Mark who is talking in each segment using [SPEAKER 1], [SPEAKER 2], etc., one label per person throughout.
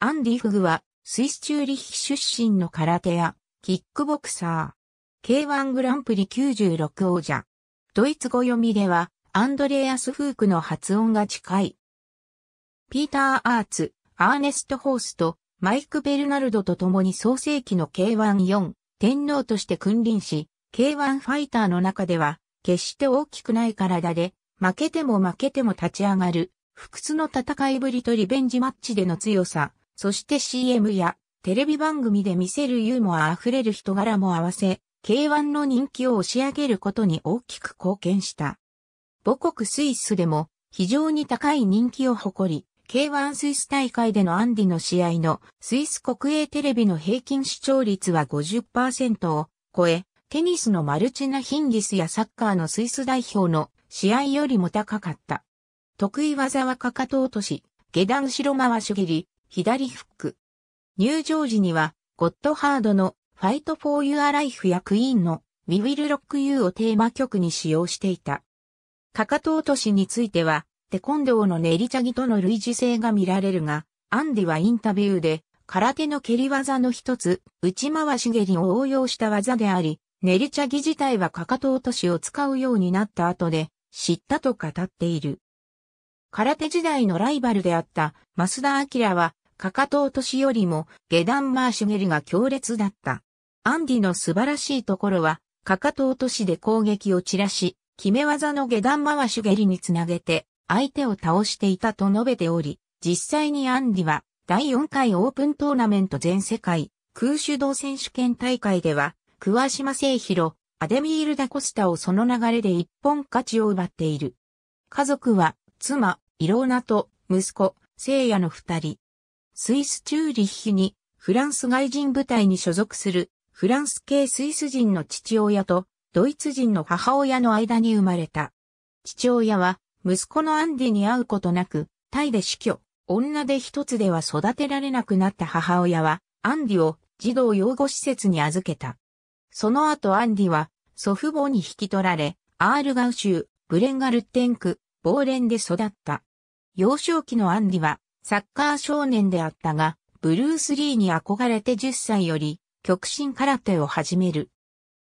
[SPEAKER 1] アンディ・フグは、スイスチューリッヒ出身の空手や、キックボクサー。K1 グランプリ96王者。ドイツ語読みでは、アンドレアス・フークの発音が近い。ピーター・アーツ、アーネスト・ホースト、マイク・ベルナルドと共に創世期の K14 天皇として君臨し、K1 ファイターの中では、決して大きくない体で、負けても負けても立ち上がる、不屈の戦いぶりとリベンジマッチでの強さ、そして CM やテレビ番組で見せるユーモア溢れる人柄も合わせ、K1 の人気を押し上げることに大きく貢献した。母国スイスでも非常に高い人気を誇り、K1 スイス大会でのアンディの試合のスイス国営テレビの平均視聴率は50%を超え、テニスのマルチナ・ヒンギスやサッカーのスイス代表の試合よりも高かった。得意技はかかと落とし、下段後ろ回し蹴り、左フック。入場時には、ゴッドハードのファイトフォーユアライフやクイーンのウィ w ィルロックユーをテーマ曲に使用していた。かかと落としについては、テコンドーのネリチャギとの類似性が見られるが、アンディはインタビューで、空手の蹴り技の一つ、内回し蹴りを応用した技であり、ネリチャギ自体はかかと落としを使うようになった後で、知ったと語っている。空手時代のライバルであった、増田明は、かかと落としよりも下段回し蹴りが強烈だった。アンディの素晴らしいところは、かかと落としで攻撃を散らし、決め技の下段回し蹴りにつなげて、相手を倒していたと述べており、実際にアンディは、第4回オープントーナメント全世界、空手道選手権大会では、桑島聖弘、アデミール・ダ・コスタをその流れで一本勝ちを奪っている。家族は、妻、イローナと、息子、聖夜の二人。スイスチューリッヒにフランス外人部隊に所属するフランス系スイス人の父親とドイツ人の母親の間に生まれた。父親は息子のアンディに会うことなくタイで死去。女で一つでは育てられなくなった母親はアンディを児童養護施設に預けた。その後アンディは祖父母に引き取られ、アールガウ州、ブレンガルテンク、ボーレンで育った。幼少期のアンディはサッカー少年であったが、ブルース・リーに憧れて10歳より極真空手を始める。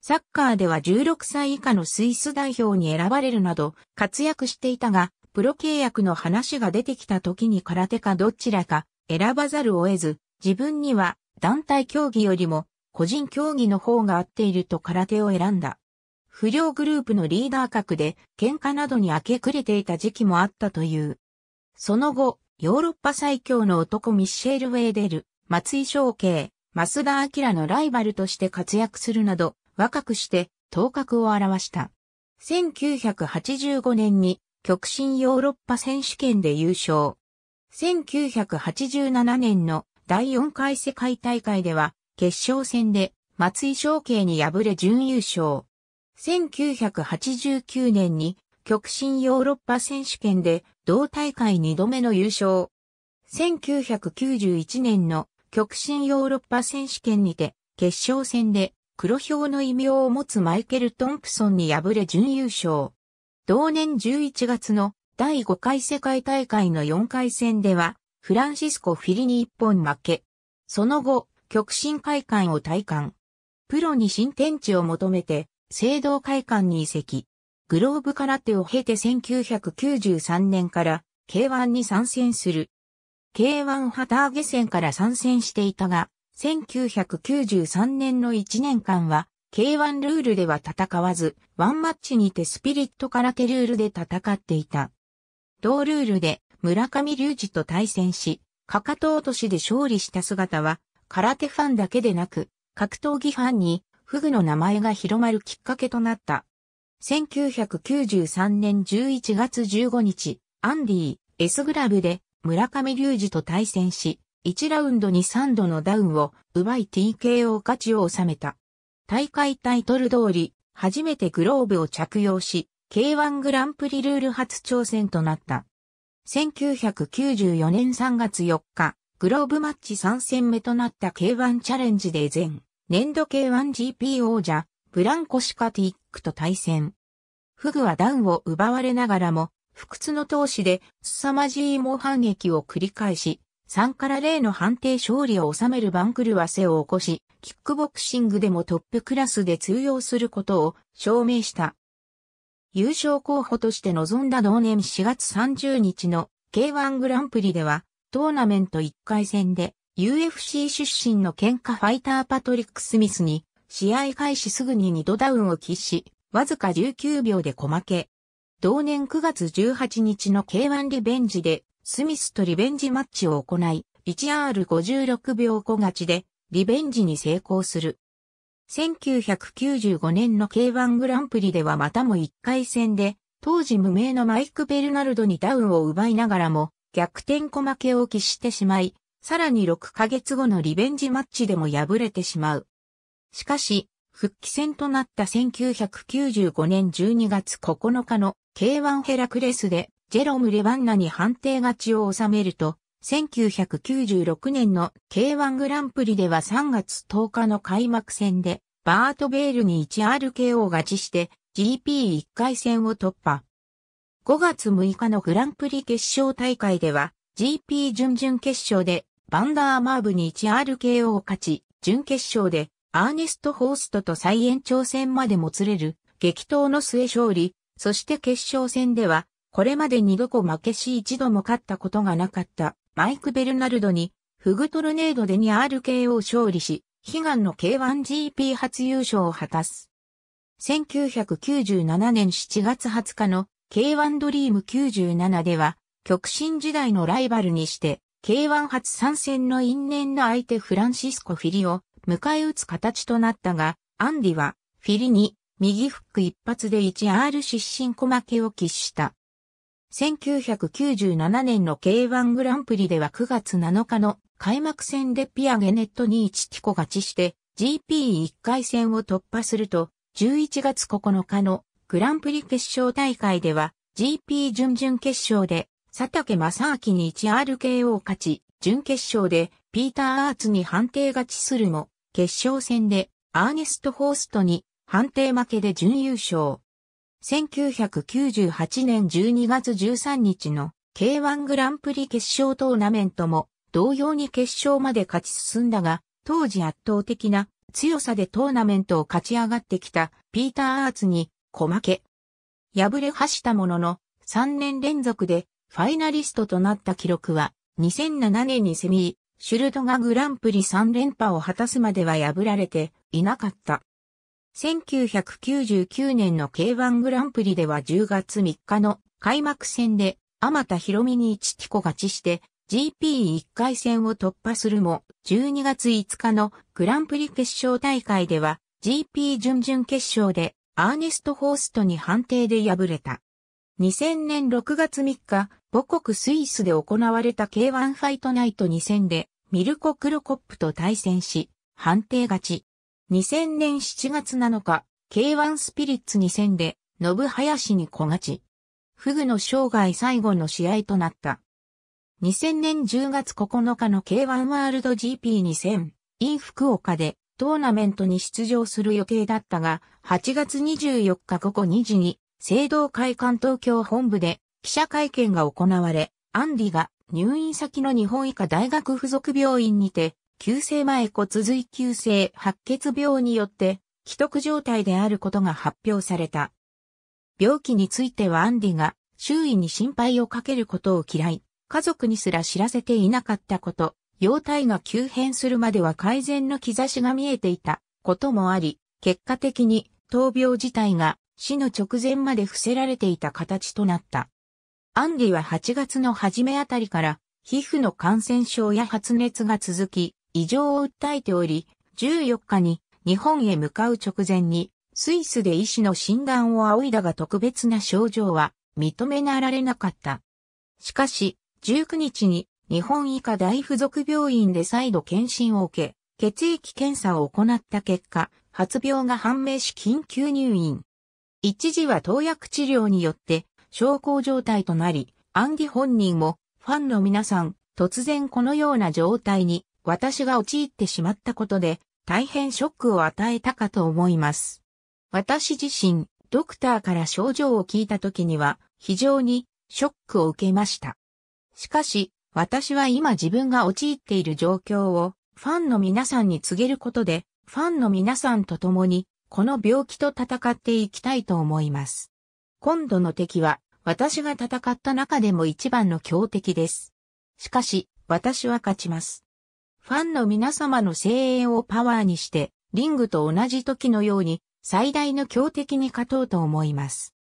[SPEAKER 1] サッカーでは16歳以下のスイス代表に選ばれるなど活躍していたが、プロ契約の話が出てきた時に空手かどちらか選ばざるを得ず、自分には団体競技よりも個人競技の方が合っていると空手を選んだ。不良グループのリーダー格で喧嘩などに明け暮れていた時期もあったという。その後、ヨーロッパ最強の男ミッシェル・ウェーデル、松井翔慶、増田明のライバルとして活躍するなど、若くして頭角を現した。1985年に極真ヨーロッパ選手権で優勝。1987年の第4回世界大会では決勝戦で松井翔慶に敗れ準優勝。1989年に極真ヨーロッパ選手権で同大会2度目の優勝。1991年の極真ヨーロッパ選手権にて決勝戦で黒豹の異名を持つマイケル・トンプソンに敗れ準優勝。同年11月の第5回世界大会の4回戦ではフランシスコ・フィリに1本負け。その後、極真会館を退官。プロに新天地を求めて、聖堂会館に移籍。グローブ空手を経て1993年から K1 に参戦する。K1 旗揚げ戦から参戦していたが、1993年の1年間は K1 ルールでは戦わず、ワンマッチにてスピリット空手ルールで戦っていた。同ルールで村上隆二と対戦し、かかと落としで勝利した姿は、空手ファンだけでなく、格闘技ファンに、フグの名前が広まるきっかけとなった。1993年11月15日、アンディ、エスグラブで村上隆二と対戦し、1ラウンドに3度のダウンを奪い TKO 勝ちを収めた。大会タイトル通り、初めてグローブを着用し、K1 グランプリルール初挑戦となった。1994年3月4日、グローブマッチ3戦目となった K1 チャレンジで前、年度 K1GP 王者、ブランコシカティックと対戦。フグはダウンを奪われながらも、不屈の闘志で凄まじい猛反撃を繰り返し、3から0の判定勝利を収める番狂わせを起こし、キックボクシングでもトップクラスで通用することを証明した。優勝候補として臨んだ同年4月30日の K1 グランプリでは、トーナメント1回戦で UFC 出身の喧嘩ファイターパトリック・スミスに試合開始すぐに2度ダウンを喫し、わずか19秒で小負け。同年9月18日の K1 リベンジで、スミスとリベンジマッチを行い、1R56 秒小勝ちで、リベンジに成功する。1995年の K1 グランプリではまたも1回戦で、当時無名のマイク・ベルナルドにダウンを奪いながらも、逆転小負けを喫してしまい、さらに6ヶ月後のリベンジマッチでも敗れてしまう。しかし、復帰戦となった1995年12月9日の K1 ヘラクレスでジェロム・レバンナに判定勝ちを収めると、1996年の K1 グランプリでは3月10日の開幕戦でバート・ベールに 1RKO 勝ちして GP1 回戦を突破。5月6日のグランプリ決勝大会では GP 準々決勝でバンダーマーブに 1RKO 勝ち、準決勝でアーネスト・ホーストと再延長戦までもつれる激闘の末勝利、そして決勝戦では、これまで二度こ負けし一度も勝ったことがなかったマイク・ベルナルドに、フグトルネードで 2RKO 勝利し、悲願の K1GP 初優勝を果たす。1997年7月20日の K1 ドリーム97では、極真時代のライバルにして、K1 初参戦の因縁の相手フランシスコ・フィリオ、迎え撃つ形となったが、アンディは、フィリに、右フック一発で 1R 失神小負けを喫した。1997年の K1 グランプリでは9月7日の開幕戦でピアゲネットに1ティコ勝ちして GP1 回戦を突破すると11月9日のグランプリ決勝大会では GP 準々決勝で佐竹正明に 1RKO 勝ち、準決勝でピーター・アーツに判定勝ちするも決勝戦でアーネスト・ホーストに判定負けで準優勝。1998年12月13日の K1 グランプリ決勝トーナメントも同様に決勝まで勝ち進んだが、当時圧倒的な強さでトーナメントを勝ち上がってきたピーター・アーツに小負け。敗れ走したものの3年連続でファイナリストとなった記録は2007年にセミシュルトがグランプリ3連覇を果たすまでは破られていなかった。1999年の K1 グランプリでは10月3日の開幕戦で、天田博美に1ティコ勝ちして GP1 回戦を突破するも、12月5日のグランプリ決勝大会では GP 準々決勝でアーネスト・ホーストに判定で敗れた。2000年6月3日、母国スイスで行われた K1 ファイトナイト2000で、ミルコ・クロコップと対戦し、判定勝ち。2000年7月7日、K1 スピリッツ2戦で、信林に小勝ち。フグの生涯最後の試合となった。2000年10月9日の K1 ワールド GP2000、イン・福岡で、トーナメントに出場する予定だったが、8月24日午後2時に、聖堂会館東京本部で記者会見が行われ、アンディが入院先の日本医科大学附属病院にて、急性前骨髄急性白血病によって、既得状態であることが発表された。病気についてはアンディが周囲に心配をかけることを嫌い、家族にすら知らせていなかったこと、容体が急変するまでは改善の兆しが見えていたこともあり、結果的に闘病自体が死の直前まで伏せられていた形となった。アンディは8月の初めあたりから、皮膚の感染症や発熱が続き、異常を訴えており、14日に日本へ向かう直前に、スイスで医師の診断を仰いだが特別な症状は認めなられなかった。しかし、19日に日本医科大附属病院で再度検診を受け、血液検査を行った結果、発病が判明し緊急入院。一時は投薬治療によって小康状態となり、アンディ本人も、ファンの皆さん、突然このような状態に、私が陥ってしまったことで、大変ショックを与えたかと思います。私自身、ドクターから症状を聞いた時には、非常にショックを受けました。しかし、私は今自分が陥っている状況を、ファンの皆さんに告げることで、ファンの皆さんと共に、この病気と戦っていきたいと思います。今度の敵は、私が戦った中でも一番の強敵です。しかし、私は勝ちます。ファンの皆様の声援をパワーにして、リングと同じ時のように、最大の強敵に勝とうと思います。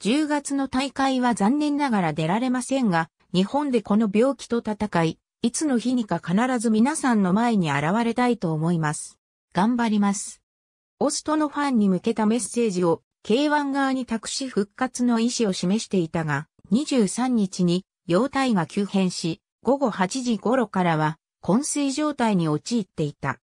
[SPEAKER 1] 10月の大会は残念ながら出られませんが、日本でこの病気と戦い、いつの日にか必ず皆さんの前に現れたいと思います。頑張ります。オストのファンに向けたメッセージを K1 側に託し復活の意思を示していたが、23日に容態が急変し、午後8時頃からは、昏睡状態に陥っていた。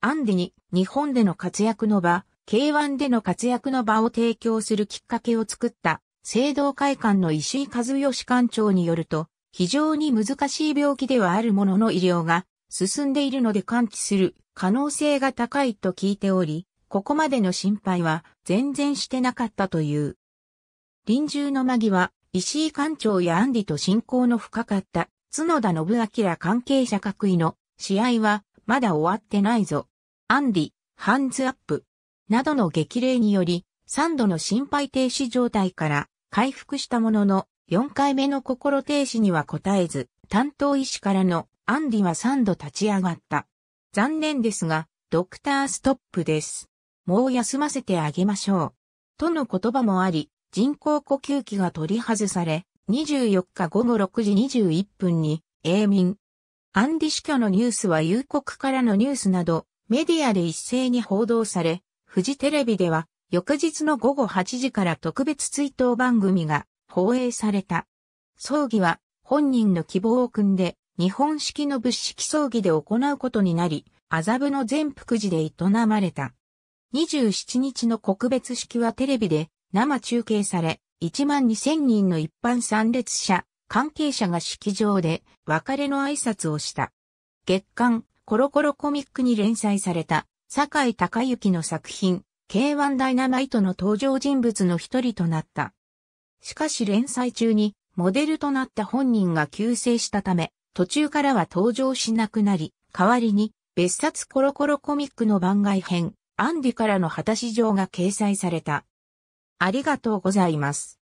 [SPEAKER 1] アンディに日本での活躍の場、K1 での活躍の場を提供するきっかけを作った、聖堂会館の石井和義館長によると、非常に難しい病気ではあるものの医療が進んでいるので完治する可能性が高いと聞いており、ここまでの心配は全然してなかったという。臨終の間際、石井館長やアンディと親交の深かった角田信明関係者各位の試合はまだ終わってないぞ。アンディ、ハンズアップ、などの激励により、3度の心肺停止状態から回復したものの、4回目の心停止には応えず、担当医師からのアンディは3度立ち上がった。残念ですが、ドクターストップです。もう休ませてあげましょう。との言葉もあり、人工呼吸器が取り外され、24日午後6時21分に、永民。アンディ死去のニュースは夕刻からのニュースなど、メディアで一斉に報道され、フジテレビでは、翌日の午後8時から特別追悼番組が放映された。葬儀は本人の希望を組んで日本式の物式葬儀で行うことになり、麻布の全福寺で営まれた。27日の告別式はテレビで生中継され、1万2000人の一般参列者、関係者が式場で別れの挨拶をした。月刊コロコロコミックに連載された坂井隆之の作品 K1 ダイナマイトの登場人物の一人となった。しかし連載中にモデルとなった本人が急逝したため途中からは登場しなくなり、代わりに別冊コロコロコミックの番外編アンディからの果たし状が掲載された。ありがとうございます。